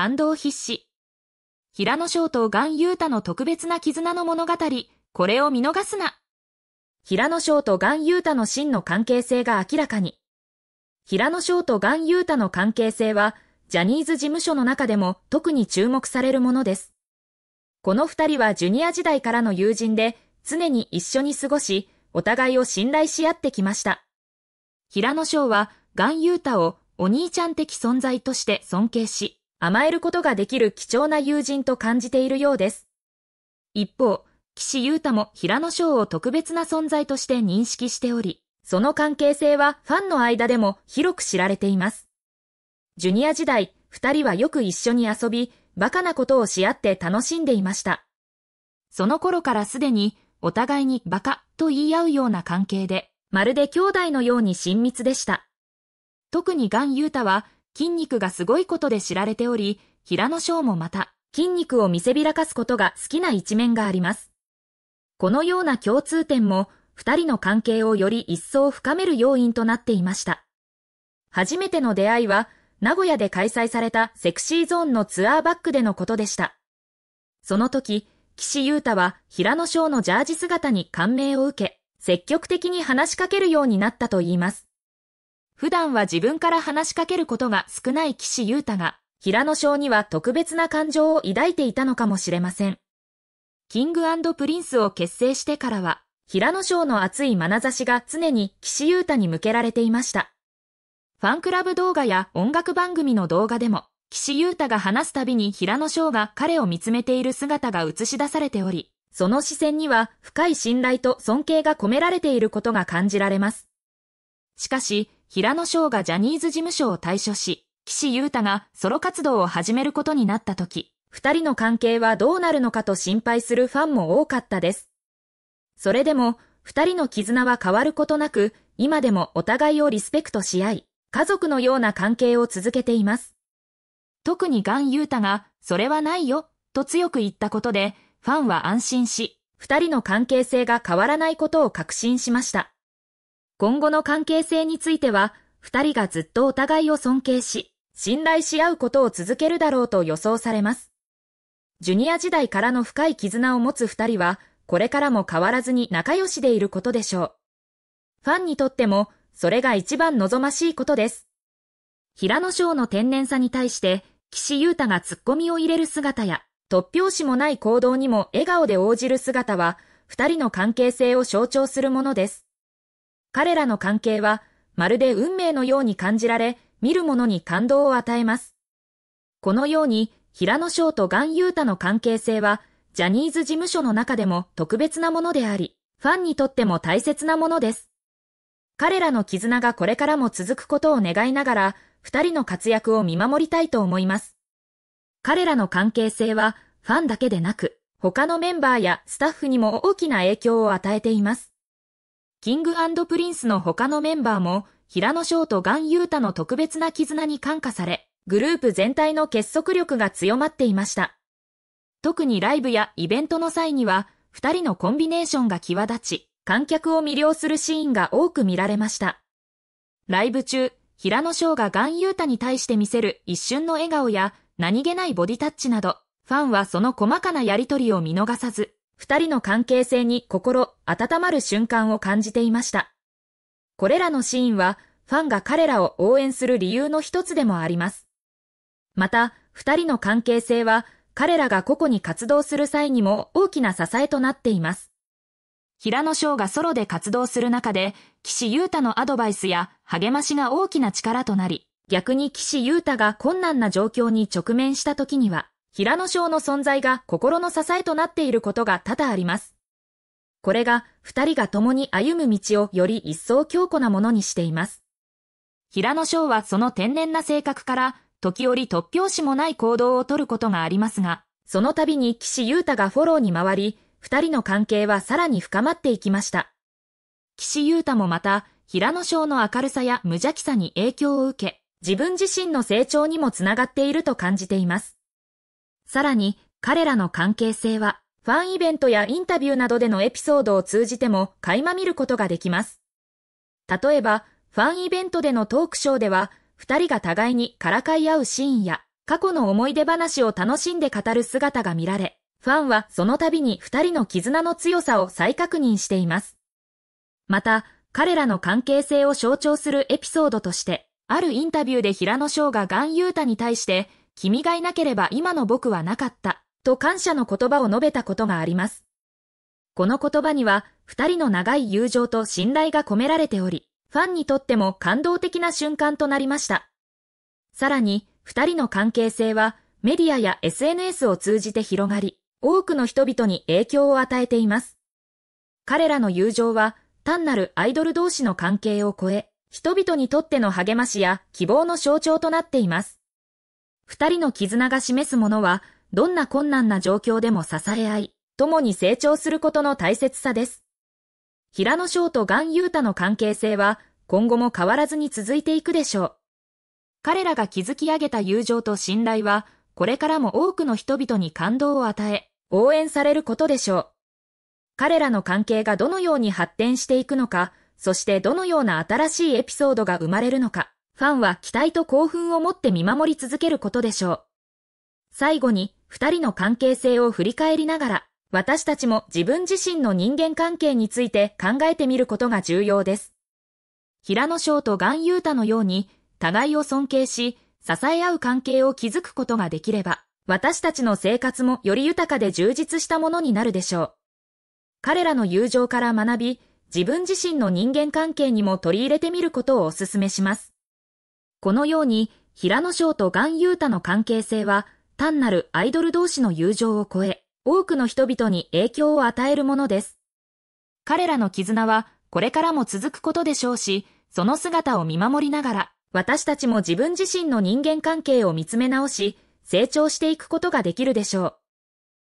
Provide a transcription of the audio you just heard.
感動必至。平野翔と岩優太の特別な絆の物語、これを見逃すな。平野翔と岩優太の真の関係性が明らかに。平野翔と岩優太の関係性は、ジャニーズ事務所の中でも特に注目されるものです。この二人はジュニア時代からの友人で、常に一緒に過ごし、お互いを信頼し合ってきました。平野翔は、岩優太をお兄ちゃん的存在として尊敬し、甘えることができる貴重な友人と感じているようです。一方、岸優太も平野翔を特別な存在として認識しており、その関係性はファンの間でも広く知られています。ジュニア時代、二人はよく一緒に遊び、バカなことをし合って楽しんでいました。その頃からすでに、お互いにバカと言い合うような関係で、まるで兄弟のように親密でした。特にガン・ユータは、筋肉がすごいことで知られており、平野翔もまた、筋肉を見せびらかすことが好きな一面があります。このような共通点も、二人の関係をより一層深める要因となっていました。初めての出会いは、名古屋で開催されたセクシーゾーンのツアーバックでのことでした。その時、岸優太は平野翔のジャージ姿に感銘を受け、積極的に話しかけるようになったといいます。普段は自分から話しかけることが少ない岸優太が、平野翔には特別な感情を抱いていたのかもしれません。キングプリンスを結成してからは、平野翔の熱い眼差しが常に岸優太に向けられていました。ファンクラブ動画や音楽番組の動画でも、岸優太が話すたびに平野翔が彼を見つめている姿が映し出されており、その視線には深い信頼と尊敬が込められていることが感じられます。しかし、平野翔がジャニーズ事務所を退所し、岸優太がソロ活動を始めることになった時、二人の関係はどうなるのかと心配するファンも多かったです。それでも、二人の絆は変わることなく、今でもお互いをリスペクトし合い、家族のような関係を続けています。特にガン・ユータが、それはないよ、と強く言ったことで、ファンは安心し、二人の関係性が変わらないことを確信しました。今後の関係性については、二人がずっとお互いを尊敬し、信頼し合うことを続けるだろうと予想されます。ジュニア時代からの深い絆を持つ二人は、これからも変わらずに仲良しでいることでしょう。ファンにとっても、それが一番望ましいことです。平野翔の天然さに対して、岸優太がツッコミを入れる姿や、突拍子もない行動にも笑顔で応じる姿は、二人の関係性を象徴するものです。彼らの関係は、まるで運命のように感じられ、見る者に感動を与えます。このように、平野翔と岩優太の関係性は、ジャニーズ事務所の中でも特別なものであり、ファンにとっても大切なものです。彼らの絆がこれからも続くことを願いながら、二人の活躍を見守りたいと思います。彼らの関係性は、ファンだけでなく、他のメンバーやスタッフにも大きな影響を与えています。キングプリンスの他のメンバーも、平野翔とガン・ユータの特別な絆に感化され、グループ全体の結束力が強まっていました。特にライブやイベントの際には、二人のコンビネーションが際立ち、観客を魅了するシーンが多く見られました。ライブ中、平野翔がガン・ユータに対して見せる一瞬の笑顔や、何気ないボディタッチなど、ファンはその細かなやりとりを見逃さず、二人の関係性に心温まる瞬間を感じていました。これらのシーンは、ファンが彼らを応援する理由の一つでもあります。また、二人の関係性は、彼らが個々に活動する際にも大きな支えとなっています。平野翔がソロで活動する中で、岸優太のアドバイスや励ましが大きな力となり、逆に岸優太が困難な状況に直面した時には、平野翔の存在が心の支えとなっていることが多々あります。これが二人が共に歩む道をより一層強固なものにしています。平野翔はその天然な性格から、時折突拍子もない行動をとることがありますが、その度に岸優太がフォローに回り、二人の関係はさらに深まっていきました。岸優太もまた、平野翔の明るさや無邪気さに影響を受け、自分自身の成長にもつながっていると感じています。さらに、彼らの関係性は、ファンイベントやインタビューなどでのエピソードを通じても垣間見ることができます。例えば、ファンイベントでのトークショーでは、二人が互いにからかい合うシーンや、過去の思い出話を楽しんで語る姿が見られ、ファンはその度に二人の絆の強さを再確認しています。また、彼らの関係性を象徴するエピソードとして、あるインタビューで平野翔がガンユータに対して、君がいなければ今の僕はなかった、と感謝の言葉を述べたことがあります。この言葉には、二人の長い友情と信頼が込められており、ファンにとっても感動的な瞬間となりました。さらに、二人の関係性は、メディアや SNS を通じて広がり、多くの人々に影響を与えています。彼らの友情は、単なるアイドル同士の関係を超え、人々にとっての励ましや希望の象徴となっています。二人の絆が示すものは、どんな困難な状況でも支え合い、共に成長することの大切さです。平野翔と岩優太の関係性は、今後も変わらずに続いていくでしょう。彼らが築き上げた友情と信頼は、これからも多くの人々に感動を与え、応援されることでしょう。彼らの関係がどのように発展していくのか、そしてどのような新しいエピソードが生まれるのか。ファンは期待と興奮を持って見守り続けることでしょう。最後に、二人の関係性を振り返りながら、私たちも自分自身の人間関係について考えてみることが重要です。平野翔と岩優太のように、互いを尊敬し、支え合う関係を築くことができれば、私たちの生活もより豊かで充実したものになるでしょう。彼らの友情から学び、自分自身の人間関係にも取り入れてみることをお勧めします。このように、平野翔と岩優太の関係性は、単なるアイドル同士の友情を超え、多くの人々に影響を与えるものです。彼らの絆は、これからも続くことでしょうし、その姿を見守りながら、私たちも自分自身の人間関係を見つめ直し、成長していくことができるでしょう。